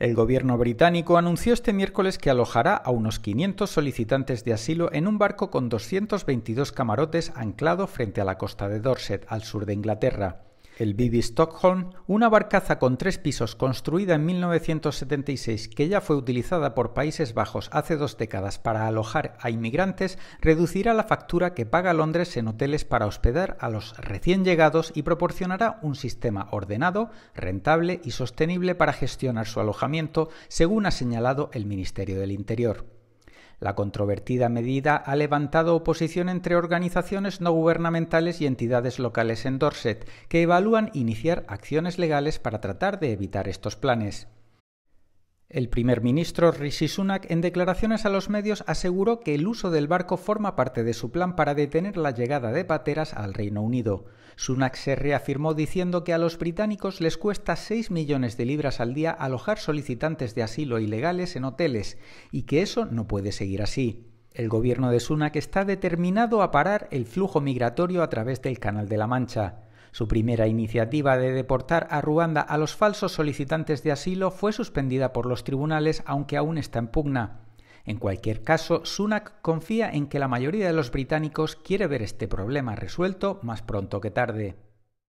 El gobierno británico anunció este miércoles que alojará a unos 500 solicitantes de asilo en un barco con 222 camarotes anclado frente a la costa de Dorset, al sur de Inglaterra el Bibi Stockholm, una barcaza con tres pisos construida en 1976 que ya fue utilizada por Países Bajos hace dos décadas para alojar a inmigrantes, reducirá la factura que paga Londres en hoteles para hospedar a los recién llegados y proporcionará un sistema ordenado, rentable y sostenible para gestionar su alojamiento, según ha señalado el Ministerio del Interior. La controvertida medida ha levantado oposición entre organizaciones no gubernamentales y entidades locales en Dorset, que evalúan iniciar acciones legales para tratar de evitar estos planes. El primer ministro Rishi Sunak, en declaraciones a los medios, aseguró que el uso del barco forma parte de su plan para detener la llegada de pateras al Reino Unido. Sunak se reafirmó diciendo que a los británicos les cuesta 6 millones de libras al día alojar solicitantes de asilo ilegales en hoteles y que eso no puede seguir así. El gobierno de Sunak está determinado a parar el flujo migratorio a través del Canal de la Mancha. Su primera iniciativa de deportar a Ruanda a los falsos solicitantes de asilo fue suspendida por los tribunales aunque aún está en pugna. En cualquier caso, Sunak confía en que la mayoría de los británicos quiere ver este problema resuelto más pronto que tarde.